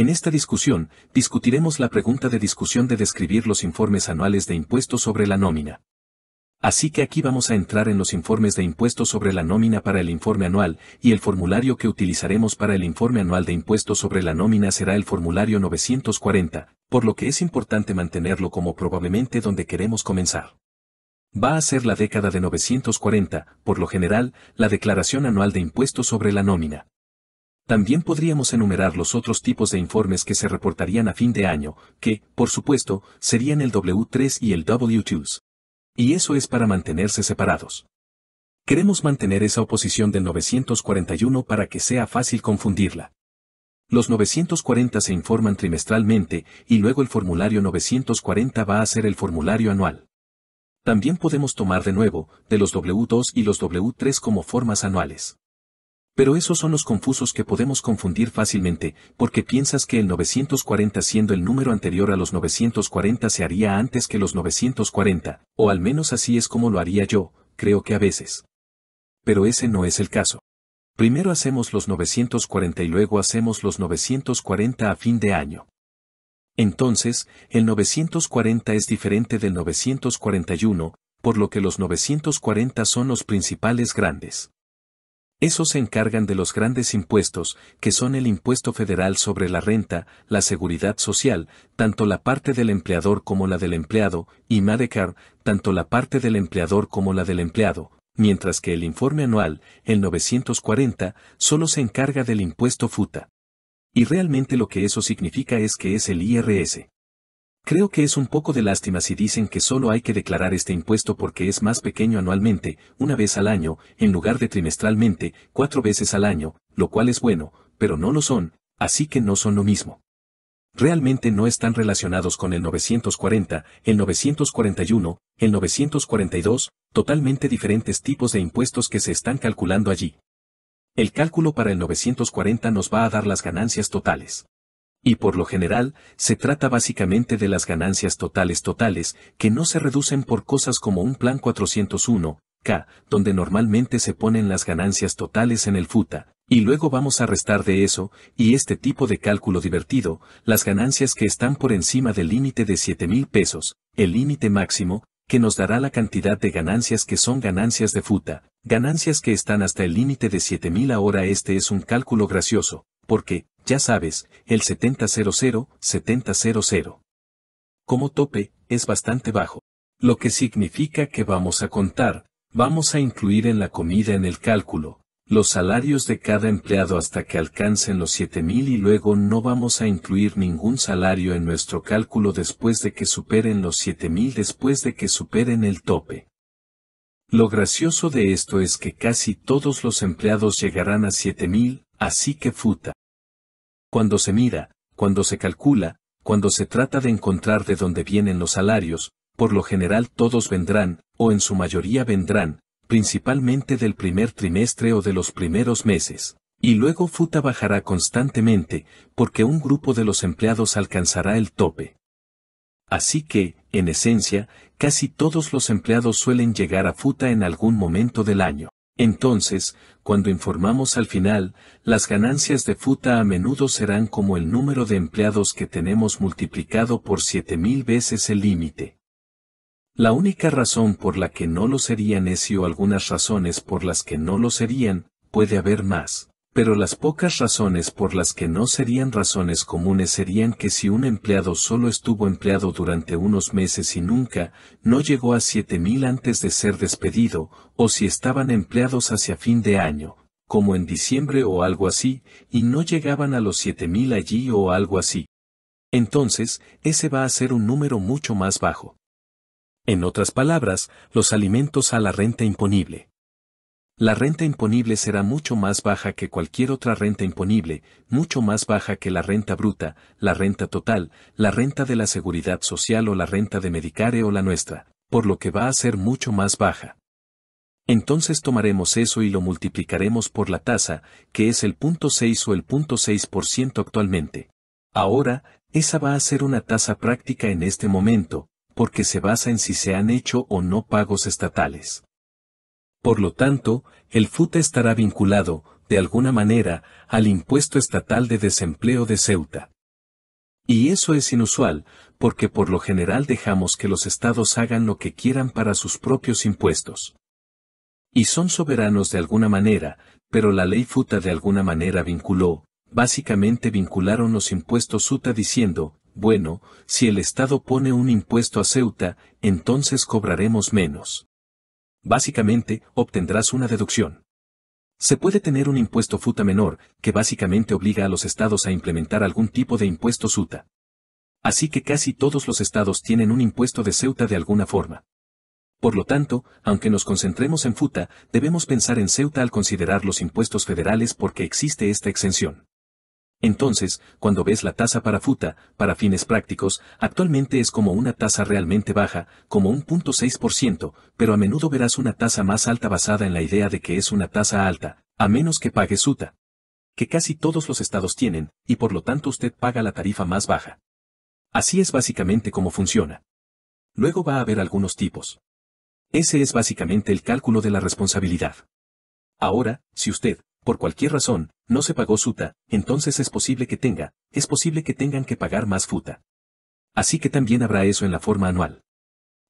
En esta discusión, discutiremos la pregunta de discusión de describir los informes anuales de impuestos sobre la nómina. Así que aquí vamos a entrar en los informes de impuestos sobre la nómina para el informe anual, y el formulario que utilizaremos para el informe anual de impuestos sobre la nómina será el formulario 940, por lo que es importante mantenerlo como probablemente donde queremos comenzar. Va a ser la década de 940, por lo general, la declaración anual de impuestos sobre la nómina. También podríamos enumerar los otros tipos de informes que se reportarían a fin de año, que, por supuesto, serían el W3 y el w 2 Y eso es para mantenerse separados. Queremos mantener esa oposición del 941 para que sea fácil confundirla. Los 940 se informan trimestralmente y luego el formulario 940 va a ser el formulario anual. También podemos tomar de nuevo, de los W2 y los W3 como formas anuales. Pero esos son los confusos que podemos confundir fácilmente, porque piensas que el 940 siendo el número anterior a los 940 se haría antes que los 940, o al menos así es como lo haría yo, creo que a veces. Pero ese no es el caso. Primero hacemos los 940 y luego hacemos los 940 a fin de año. Entonces, el 940 es diferente del 941, por lo que los 940 son los principales grandes. Esos se encargan de los grandes impuestos, que son el impuesto federal sobre la renta, la seguridad social, tanto la parte del empleador como la del empleado, y Medicare, tanto la parte del empleador como la del empleado, mientras que el informe anual, el 940, solo se encarga del impuesto FUTA. Y realmente lo que eso significa es que es el IRS. Creo que es un poco de lástima si dicen que solo hay que declarar este impuesto porque es más pequeño anualmente, una vez al año, en lugar de trimestralmente, cuatro veces al año, lo cual es bueno, pero no lo son, así que no son lo mismo. Realmente no están relacionados con el 940, el 941, el 942, totalmente diferentes tipos de impuestos que se están calculando allí. El cálculo para el 940 nos va a dar las ganancias totales. Y por lo general, se trata básicamente de las ganancias totales totales, que no se reducen por cosas como un plan 401, K, donde normalmente se ponen las ganancias totales en el FUTA, y luego vamos a restar de eso, y este tipo de cálculo divertido, las ganancias que están por encima del límite de 7 mil pesos, el límite máximo, que nos dará la cantidad de ganancias que son ganancias de FUTA, ganancias que están hasta el límite de 7000 mil ahora este es un cálculo gracioso, porque, ya sabes, el 7000, 7000. Como tope, es bastante bajo. Lo que significa que vamos a contar, vamos a incluir en la comida en el cálculo, los salarios de cada empleado hasta que alcancen los 7000 y luego no vamos a incluir ningún salario en nuestro cálculo después de que superen los 7000 después de que superen el tope. Lo gracioso de esto es que casi todos los empleados llegarán a 7000, así que futa. Cuando se mira, cuando se calcula, cuando se trata de encontrar de dónde vienen los salarios, por lo general todos vendrán, o en su mayoría vendrán, principalmente del primer trimestre o de los primeros meses. Y luego FUTA bajará constantemente, porque un grupo de los empleados alcanzará el tope. Así que, en esencia, casi todos los empleados suelen llegar a FUTA en algún momento del año. Entonces, cuando informamos al final, las ganancias de FUTA a menudo serán como el número de empleados que tenemos multiplicado por 7000 veces el límite. La única razón por la que no lo serían es y o algunas razones por las que no lo serían, puede haber más pero las pocas razones por las que no serían razones comunes serían que si un empleado solo estuvo empleado durante unos meses y nunca, no llegó a 7.000 antes de ser despedido, o si estaban empleados hacia fin de año, como en diciembre o algo así, y no llegaban a los 7.000 allí o algo así. Entonces, ese va a ser un número mucho más bajo. En otras palabras, los alimentos a la renta imponible. La renta imponible será mucho más baja que cualquier otra renta imponible, mucho más baja que la renta bruta, la renta total, la renta de la seguridad social o la renta de Medicare o la nuestra, por lo que va a ser mucho más baja. Entonces tomaremos eso y lo multiplicaremos por la tasa, que es el 0.6 o el 0.6% actualmente. Ahora, esa va a ser una tasa práctica en este momento, porque se basa en si se han hecho o no pagos estatales. Por lo tanto, el FUTA estará vinculado, de alguna manera, al impuesto estatal de desempleo de Ceuta. Y eso es inusual, porque por lo general dejamos que los estados hagan lo que quieran para sus propios impuestos. Y son soberanos de alguna manera, pero la ley FUTA de alguna manera vinculó, básicamente vincularon los impuestos SUTA diciendo, bueno, si el Estado pone un impuesto a Ceuta, entonces cobraremos menos. Básicamente, obtendrás una deducción. Se puede tener un impuesto FUTA menor, que básicamente obliga a los estados a implementar algún tipo de impuesto SUTA. Así que casi todos los estados tienen un impuesto de Ceuta de alguna forma. Por lo tanto, aunque nos concentremos en FUTA, debemos pensar en Ceuta al considerar los impuestos federales porque existe esta exención. Entonces, cuando ves la tasa para FUTA, para fines prácticos, actualmente es como una tasa realmente baja, como un 0.6%, pero a menudo verás una tasa más alta basada en la idea de que es una tasa alta, a menos que pague SUTA. Que casi todos los estados tienen, y por lo tanto usted paga la tarifa más baja. Así es básicamente como funciona. Luego va a haber algunos tipos. Ese es básicamente el cálculo de la responsabilidad. Ahora, si usted, por cualquier razón, no se pagó suta, entonces es posible que tenga, es posible que tengan que pagar más futa. Así que también habrá eso en la forma anual.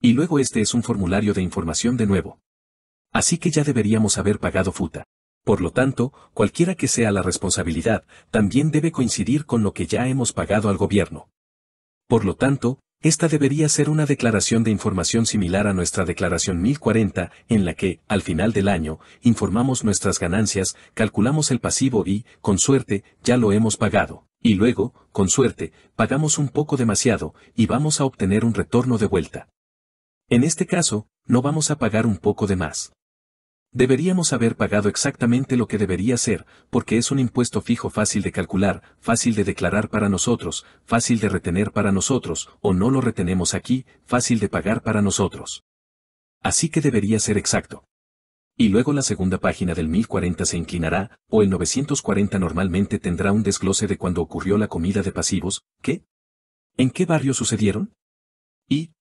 Y luego este es un formulario de información de nuevo. Así que ya deberíamos haber pagado futa. Por lo tanto, cualquiera que sea la responsabilidad, también debe coincidir con lo que ya hemos pagado al gobierno. Por lo tanto, esta debería ser una declaración de información similar a nuestra declaración 1040, en la que, al final del año, informamos nuestras ganancias, calculamos el pasivo y, con suerte, ya lo hemos pagado. Y luego, con suerte, pagamos un poco demasiado, y vamos a obtener un retorno de vuelta. En este caso, no vamos a pagar un poco de más. Deberíamos haber pagado exactamente lo que debería ser, porque es un impuesto fijo fácil de calcular, fácil de declarar para nosotros, fácil de retener para nosotros, o no lo retenemos aquí, fácil de pagar para nosotros. Así que debería ser exacto. Y luego la segunda página del 1040 se inclinará, o el 940 normalmente tendrá un desglose de cuando ocurrió la comida de pasivos, ¿qué? ¿En qué barrio sucedieron?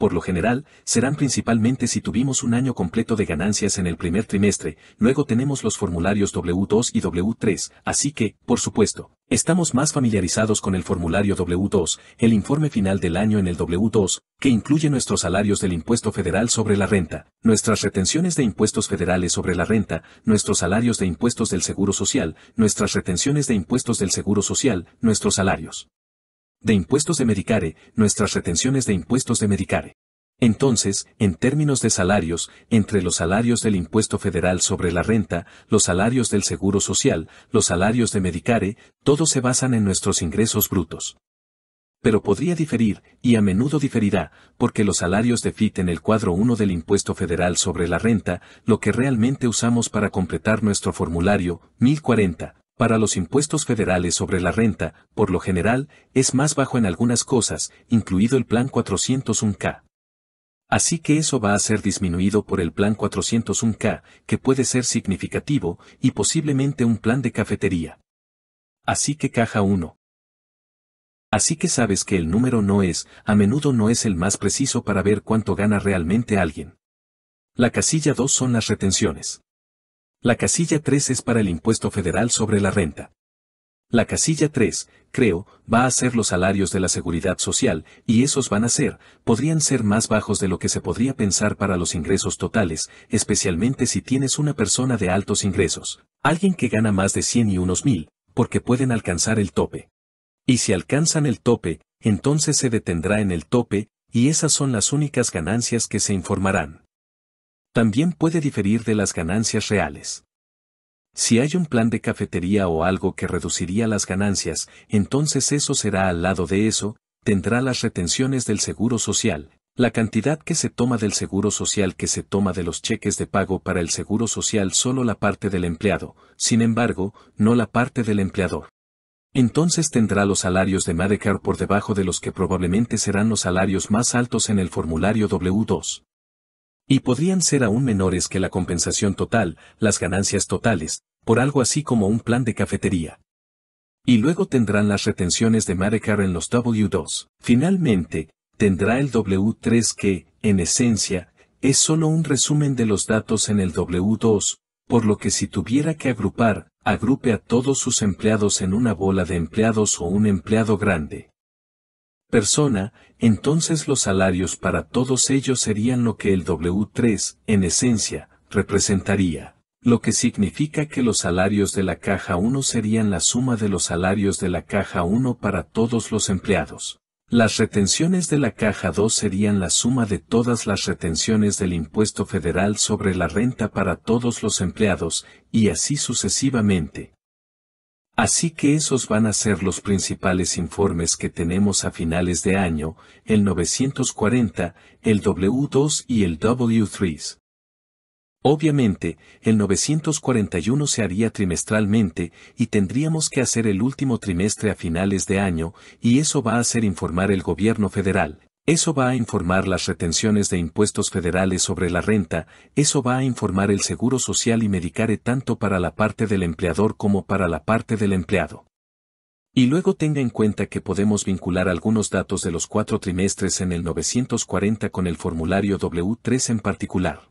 Por lo general, serán principalmente si tuvimos un año completo de ganancias en el primer trimestre, luego tenemos los formularios W2 y W3, así que, por supuesto, estamos más familiarizados con el formulario W2, el informe final del año en el W2, que incluye nuestros salarios del impuesto federal sobre la renta, nuestras retenciones de impuestos federales sobre la renta, nuestros salarios de impuestos del Seguro Social, nuestras retenciones de impuestos del Seguro Social, nuestros salarios de impuestos de Medicare, nuestras retenciones de impuestos de Medicare. Entonces, en términos de salarios, entre los salarios del impuesto federal sobre la renta, los salarios del seguro social, los salarios de Medicare, todos se basan en nuestros ingresos brutos. Pero podría diferir, y a menudo diferirá, porque los salarios de FIT en el cuadro 1 del impuesto federal sobre la renta, lo que realmente usamos para completar nuestro formulario, 1040, para los impuestos federales sobre la renta, por lo general, es más bajo en algunas cosas, incluido el Plan 401K. Así que eso va a ser disminuido por el Plan 401K, que puede ser significativo, y posiblemente un plan de cafetería. Así que caja 1. Así que sabes que el número no es, a menudo no es el más preciso para ver cuánto gana realmente alguien. La casilla 2 son las retenciones. La casilla 3 es para el impuesto federal sobre la renta. La casilla 3, creo, va a ser los salarios de la seguridad social, y esos van a ser, podrían ser más bajos de lo que se podría pensar para los ingresos totales, especialmente si tienes una persona de altos ingresos, alguien que gana más de 100 y unos mil, porque pueden alcanzar el tope. Y si alcanzan el tope, entonces se detendrá en el tope, y esas son las únicas ganancias que se informarán. También puede diferir de las ganancias reales. Si hay un plan de cafetería o algo que reduciría las ganancias, entonces eso será al lado de eso, tendrá las retenciones del seguro social, la cantidad que se toma del seguro social que se toma de los cheques de pago para el seguro social solo la parte del empleado, sin embargo, no la parte del empleador. Entonces tendrá los salarios de Medicare por debajo de los que probablemente serán los salarios más altos en el formulario W2. Y podrían ser aún menores que la compensación total, las ganancias totales, por algo así como un plan de cafetería. Y luego tendrán las retenciones de Medicare en los W2. Finalmente, tendrá el W3 que, en esencia, es solo un resumen de los datos en el W2, por lo que si tuviera que agrupar, agrupe a todos sus empleados en una bola de empleados o un empleado grande persona, entonces los salarios para todos ellos serían lo que el W3, en esencia, representaría. Lo que significa que los salarios de la caja 1 serían la suma de los salarios de la caja 1 para todos los empleados. Las retenciones de la caja 2 serían la suma de todas las retenciones del impuesto federal sobre la renta para todos los empleados, y así sucesivamente, Así que esos van a ser los principales informes que tenemos a finales de año, el 940, el W2 y el W3. Obviamente, el 941 se haría trimestralmente y tendríamos que hacer el último trimestre a finales de año, y eso va a hacer informar el gobierno federal. Eso va a informar las retenciones de impuestos federales sobre la renta, eso va a informar el seguro social y medicare tanto para la parte del empleador como para la parte del empleado. Y luego tenga en cuenta que podemos vincular algunos datos de los cuatro trimestres en el 940 con el formulario W3 en particular.